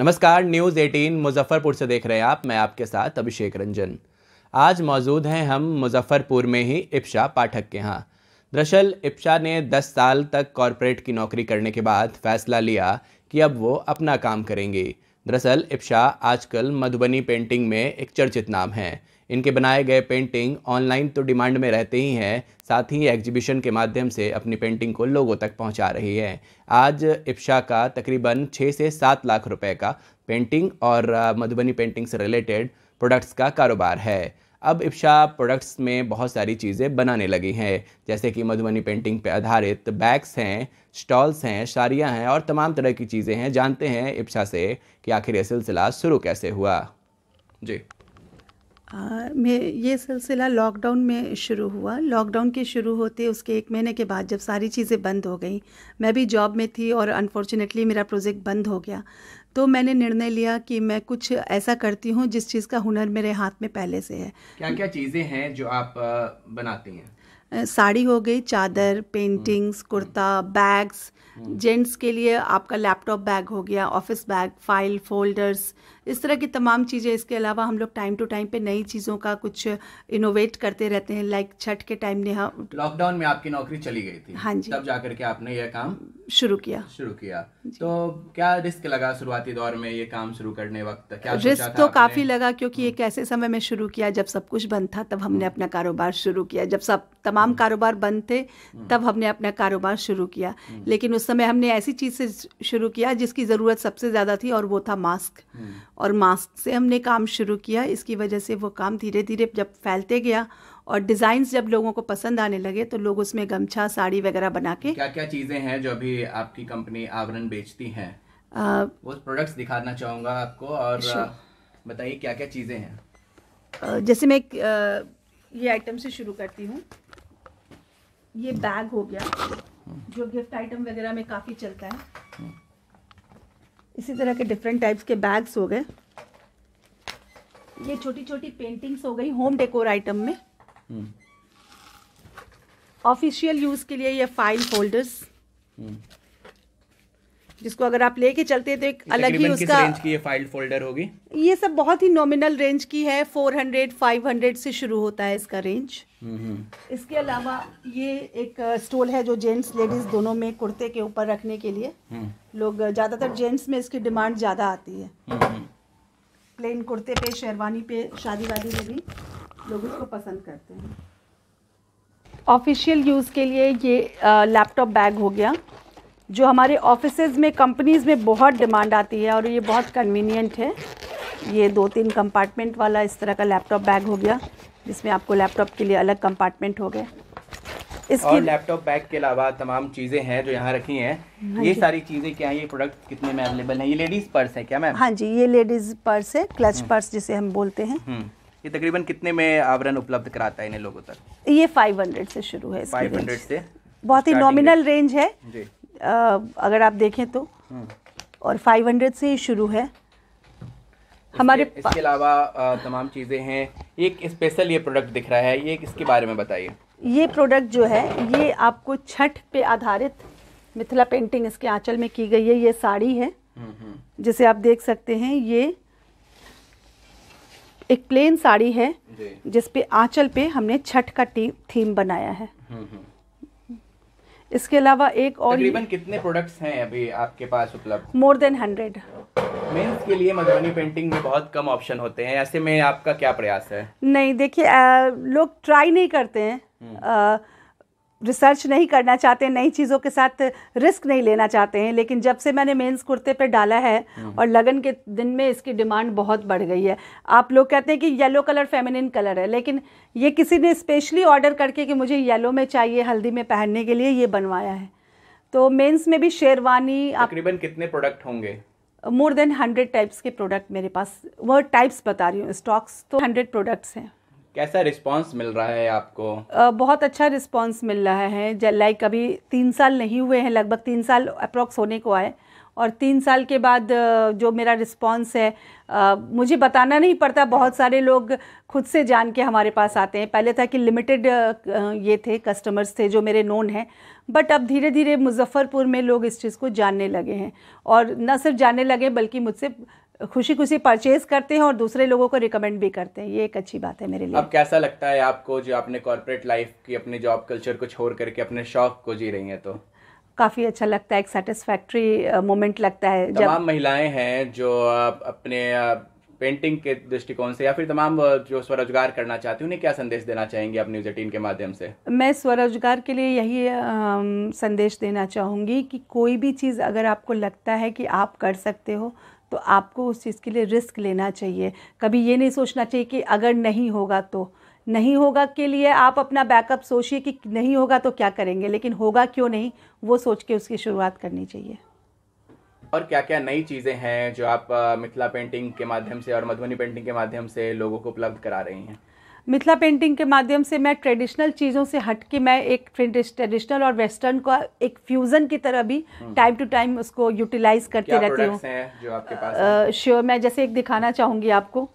नमस्कार न्यूज़ 18 मुजफ्फरपुर से देख रहे हैं आप मैं आपके साथ अभिषेक रंजन आज मौजूद हैं हम मुजफ्फरपुर में ही इप्शा पाठक के यहाँ दरअसल इप्शा ने 10 साल तक कॉरपोरेट की नौकरी करने के बाद फैसला लिया कि अब वो अपना काम करेंगी दरअसल इफ्शा आजकल मधुबनी पेंटिंग में एक चर्चित नाम है इनके बनाए गए पेंटिंग ऑनलाइन तो डिमांड में रहते ही हैं साथ ही एग्जीबिशन के माध्यम से अपनी पेंटिंग को लोगों तक पहुंचा रही है आज इफ्शा का तकरीबन छः से सात लाख रुपए का पेंटिंग और मधुबनी पेंटिंग से रिलेटेड प्रोडक्ट्स का कारोबार है अब इफ्शा प्रोडक्ट्स में बहुत सारी चीज़ें बनाने लगी हैं जैसे कि मधुबनी पेंटिंग पे आधारित बैग्स हैं स्टॉल्स हैं साड़ियाँ हैं और तमाम तरह की चीज़ें हैं जानते हैं इफ्शा से कि आखिर ये सिलसिला शुरू कैसे हुआ जी मैं ये सिलसिला लॉकडाउन में शुरू हुआ लॉकडाउन के शुरू होते उसके एक महीने के बाद जब सारी चीज़ें बंद हो गई मैं भी जॉब में थी और अनफॉर्चुनेटली मेरा प्रोजेक्ट बंद हो गया तो मैंने निर्णय लिया कि मैं कुछ ऐसा करती हूँ जिस चीज़ का हुनर मेरे हाथ में पहले से है क्या क्या चीज़ें हैं जो आप बनाती हैं साड़ी हो गई चादर पेंटिंग्स हम्म, हम्म, कुर्ता बैग्स हम्म, जेंट्स के लिए आपका लैपटॉप बैग हो गया ऑफिस बैग फाइल फोल्डर्स इस तरह की तमाम चीज़ें इसके अलावा हम लोग टाइम टू टाइम पे नई चीज़ों का कुछ इनोवेट करते रहते हैं लाइक छठ के टाइम ने हम लॉकडाउन में आपकी नौकरी चली गई थी हाँ जी तब जा करके आपने यह काम शुरू किया शुरू किया तो क्या रिस्क लगा शुरुआती दौर में ये काम शुरू करने वक्त क्या रिस्क तो काफ़ी लगा क्योंकि एक हम्म। ऐसे समय में शुरू किया जब सब कुछ बंद था तब हमने हम्म। अपना कारोबार शुरू किया जब सब तमाम हम्म। कारोबार बंद थे तब हमने अपना कारोबार शुरू किया लेकिन उस समय हमने ऐसी चीज़ से शुरू किया जिसकी ज़रूरत सबसे ज़्यादा थी और वो था मास्क और मास्क से हमने काम शुरू किया इसकी वजह से वो काम धीरे धीरे जब फैलते गया और डिजाइन जब लोगों को पसंद आने लगे तो लोग उसमें गमछा साड़ी वगैरह बना के क्या क्या चीज़ें हैं जो अभी आपकी कंपनी आवरण बेचती है वो प्रोडक्ट्स दिखाना चाहूंगा आपको और बताइए क्या क्या चीज़ें हैं जैसे मैं एक ये आइटम से शुरू करती हूँ ये बैग हो गया जो गिफ्ट आइटम वगैरह में काफ़ी चलता है इसी तरह के डिफरेंट टाइप्स के बैग्स हो गए ये छोटी छोटी पेंटिंग्स हो गई होम डेकोर आइटम में ऑफिशियल हम्म। यूज़ के लिए ये फाइल फोल्डर्स जिसको अगर आप लेके चलते हैं तो एक अलग ही उसका रेंज की ये फाइल फोल्डर होगी ये सब बहुत ही नॉमिनल रेंज की है 400 500 से शुरू होता है इसका रेंज इसके अलावा ये एक स्टोल है जो जेंट्स लेडीज दोनों में कुर्ते के ऊपर रखने के लिए हम्म। लोग ज़्यादातर जेंट्स में इसकी डिमांड ज़्यादा आती है प्लेन कुर्ते पे शेरवानी पे शादी वादी में भी लोग उसको पसंद करते हैं ऑफिशियल यूज़ के लिए ये लैपटॉप बैग हो गया जो हमारे ऑफिस में कंपनीज़ में बहुत डिमांड आती है और ये बहुत कन्वीनियंट है ये दो तीन कंपार्टमेंट वाला इस तरह का लैपटॉप बैग हो गया जिसमें आपको लैपटॉप के लिए अलग कंपार्टमेंट हो गए इसके लैपटॉप बैग के अलावा तमाम चीज़ें हैं जो यहाँ रखी हैं हाँ ये सारी चीज़ें क्या हैं ये प्रोडक्ट कितने में अवेलेबल हैं ये लेडीज़ पर्स है क्या मैम हाँ जी ये लेडीज़ पर्स है क्लच हम्म। पर्स जिसे हम बोलते हैं हम्म। ये तकरीबन कितने में आवरण उपलब्ध कराता है इन लोगों तक ये 500 से शुरू है 500 से बहुत ही नॉमिनल रेंज है जी आ, अगर आप देखें तो हम्म। और 500 से ही शुरू है हमारे इसके अलावा तमाम चीज़ें हैं एक स्पेशल ये प्रोडक्ट दिख रहा है ये इसके बारे में बताइए ये प्रोडक्ट जो है ये आपको छठ पे आधारित मिथिला पेंटिंग इसके आंचल में की गई है ये साड़ी है हम्म, हम्म। जिसे आप देख सकते हैं ये एक प्लेन साड़ी है जिसपे आंचल पे हमने छठ का थीम बनाया है हम्म, हम्म। इसके अलावा एक और तकरीबन कितने प्रोडक्ट्स हैं अभी आपके पास उपलब्ध मोर देन हंड्रेड मेंस के लिए मधुबनी पेंटिंग में बहुत कम ऑप्शन होते हैं ऐसे में आपका क्या प्रयास है नहीं देखिए लोग ट्राई नहीं करते हैं हम्म। रिसर्च नहीं करना चाहते नई चीज़ों के साथ रिस्क नहीं लेना चाहते हैं लेकिन जब से मैंने मेंस कुर्ते पे डाला है हम्म। और लगन के दिन में इसकी डिमांड बहुत बढ़ गई है आप लोग कहते हैं कि येलो कलर फेमिनिन कलर है लेकिन ये किसी ने स्पेशली ऑर्डर करके कि मुझे येलो में चाहिए हल्दी में पहनने के लिए ये बनवाया है तो मेन्स में भी शेरवानी तकरीबन कितने प्रोडक्ट होंगे मोर देन हंड्रेड टाइप्स के प्रोडक्ट मेरे पास वह टाइप्स बता रही हूँ स्टॉक्स तो हंड्रेड प्रोडक्ट्स हैं कैसा रिस्पांस मिल रहा है आपको बहुत अच्छा रिस्पांस मिल रहा है लाइक अभी तीन साल नहीं हुए हैं लगभग तीन साल अप्रॉक्स होने को आए और तीन साल के बाद जो मेरा रिस्पांस है मुझे बताना नहीं पड़ता बहुत सारे लोग खुद से जान के हमारे पास आते हैं पहले था कि लिमिटेड ये थे कस्टमर्स थे जो मेरे नोन हैं बट अब धीरे धीरे मुजफ्फ़रपुर में लोग इस चीज़ को जानने लगे हैं और न सिर्फ जानने लगे बल्कि मुझसे खुशी खुशी परचेज करते हैं और दूसरे लोगों को रिकमेंड भी करते हैं ये एक अच्छी बात है मेरे लिए अब कैसा लगता है आपको जो आपने कॉर्पोरेट लाइफ की अपने जॉब कल्चर को छोड़ करके अपने शौक को जी रही हैं तो काफ़ी अच्छा लगता है एक सेटिस्फैक्ट्री मोमेंट लगता है तमाम महिलाएं हैं जो अपने पेंटिंग के दृष्टिकोण से या फिर तमाम जो स्वरोजगार करना चाहती हैं उन्हें क्या संदेश देना चाहेंगे आप न्यूज एटीन के माध्यम से मैं स्वरोजगार के लिए यही संदेश देना चाहूँगी कि कोई भी चीज़ अगर आपको लगता है कि आप कर सकते हो तो आपको उस चीज़ के लिए रिस्क लेना चाहिए कभी ये नहीं सोचना चाहिए कि अगर नहीं होगा तो नहीं होगा के लिए आप अपना बैकअप सोचिए कि नहीं होगा तो क्या करेंगे लेकिन होगा क्यों नहीं वो सोच के उसकी शुरुआत करनी चाहिए और क्या क्या नई चीज़ें हैं जो आप मिथिला पेंटिंग के माध्यम से और मधुबनी पेंटिंग के माध्यम से लोगों को उपलब्ध करा रही हैं मिथिला पेंटिंग के माध्यम से मैं ट्रेडिशनल चीज़ों से हट के मैं एक ट्रेडिशनल और वेस्टर्न का एक फ्यूज़न की तरह भी टाइम टू टाइम उसको यूटिलाइज करते रहती हूँ श्योर मैं जैसे एक दिखाना चाहूँगी आपको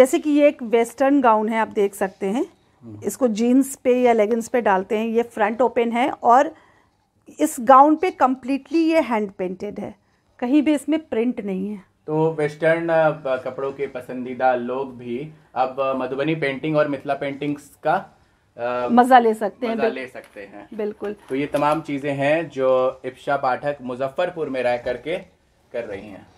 जैसे कि ये एक वेस्टर्न गाउन है आप देख सकते हैं हम्म। इसको जीन्स पे या लेगिंग्स पे डालते हैं ये फ्रंट ओपन है और इस गाउन पे कम्प्लीटली ये हैंड पेंटेड है कहीं भी इसमें प्रिंट नहीं है तो वेस्टर्न कपड़ों के पसंदीदा लोग भी अब मधुबनी पेंटिंग और मिथिला पेंटिंग्स का आ, मजा ले सकते मजा हैं ले सकते हैं बिल्कुल तो ये तमाम चीज़ें हैं जो इप्शा पाठक मुजफ्फरपुर में रह करके कर रही हैं